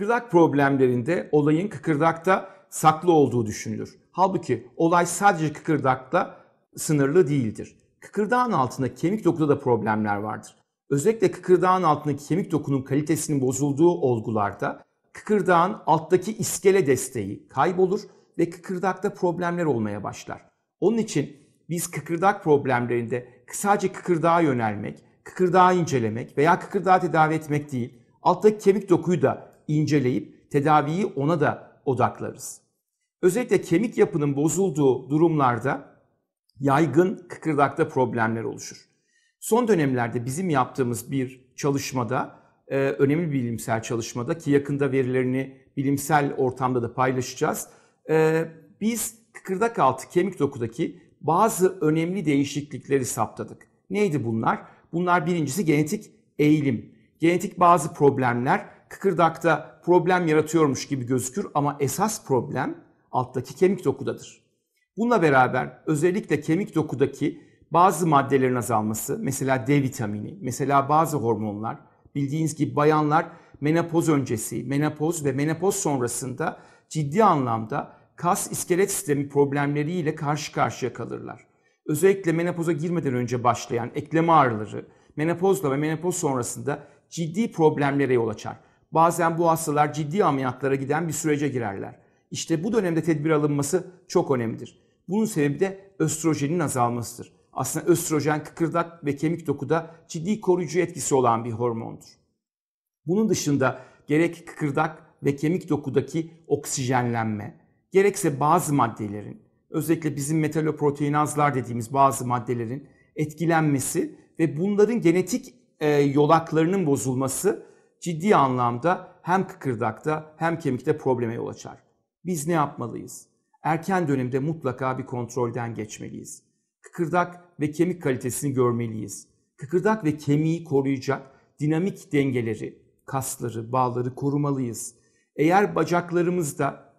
kıkırdak problemlerinde olayın kıkırdakta saklı olduğu düşünülür. Halbuki olay sadece kıkırdakla sınırlı değildir. Kıkırdağın altında kemik dokuda da problemler vardır. Özellikle kıkırdağın altındaki kemik dokunun kalitesinin bozulduğu olgularda kıkırdağın alttaki iskele desteği kaybolur ve kıkırdakta problemler olmaya başlar. Onun için biz kıkırdak problemlerinde sadece kıkırdağa yönelmek, kıkırdağı incelemek veya kıkırdağı tedavi etmek değil, alttaki kemik dokuyu da inceleyip tedaviyi ona da odaklarız. Özellikle kemik yapının bozulduğu durumlarda yaygın kıkırdakta problemler oluşur. Son dönemlerde bizim yaptığımız bir çalışmada, e, önemli bir bilimsel çalışmada ki yakında verilerini bilimsel ortamda da paylaşacağız. E, biz kıkırdak altı kemik dokudaki bazı önemli değişiklikleri saptadık. Neydi bunlar? Bunlar birincisi genetik eğilim. Genetik bazı problemler kıkırdakta problem yaratıyormuş gibi gözükür ama esas problem alttaki kemik dokudadır. Bununla beraber özellikle kemik dokudaki bazı maddelerin azalması, mesela D vitamini, mesela bazı hormonlar, bildiğiniz gibi bayanlar menopoz öncesi, menopoz ve menopoz sonrasında ciddi anlamda kas iskelet sistemi problemleriyle karşı karşıya kalırlar. Özellikle menopoza girmeden önce başlayan ekleme ağrıları menopozla ve menopoz sonrasında ciddi problemlere yol açar. Bazen bu hastalar ciddi ameliyatlara giden bir sürece girerler. İşte bu dönemde tedbir alınması çok önemlidir. Bunun sebebi de östrojenin azalmasıdır. Aslında östrojen kıkırdak ve kemik dokuda ciddi koruyucu etkisi olan bir hormondur. Bunun dışında gerek kıkırdak ve kemik dokudaki oksijenlenme, gerekse bazı maddelerin, özellikle bizim metaloproteinazlar dediğimiz bazı maddelerin etkilenmesi ve bunların genetik e, yolaklarının bozulması ciddi anlamda hem kıkırdakta hem kemikte probleme yol açar. Biz ne yapmalıyız? Erken dönemde mutlaka bir kontrolden geçmeliyiz. Kıkırdak ve kemik kalitesini görmeliyiz. Kıkırdak ve kemiği koruyacak dinamik dengeleri, kasları, bağları korumalıyız. Eğer bacaklarımızda,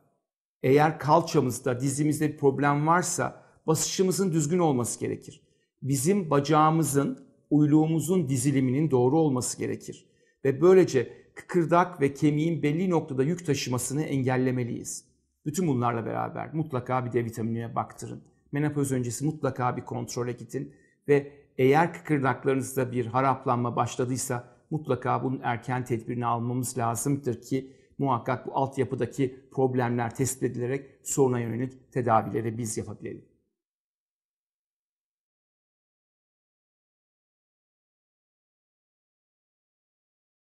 eğer kalçamızda, dizimizde bir problem varsa basışımızın düzgün olması gerekir. Bizim bacağımızın, uyluğumuzun diziliminin doğru olması gerekir ve böylece kıkırdak ve kemiğin belli noktada yük taşımasını engellemeliyiz. Bütün bunlarla beraber mutlaka bir D vitaminine baktırın. Menopoz öncesi mutlaka bir kontrole gidin ve eğer kıkırdaklarınızda bir haraplanma başladıysa mutlaka bunun erken tedbirini almamız lazımdır ki muhakkak bu altyapıdaki problemler tespit edilerek soruna yönelik tedavileri biz yapabilelim.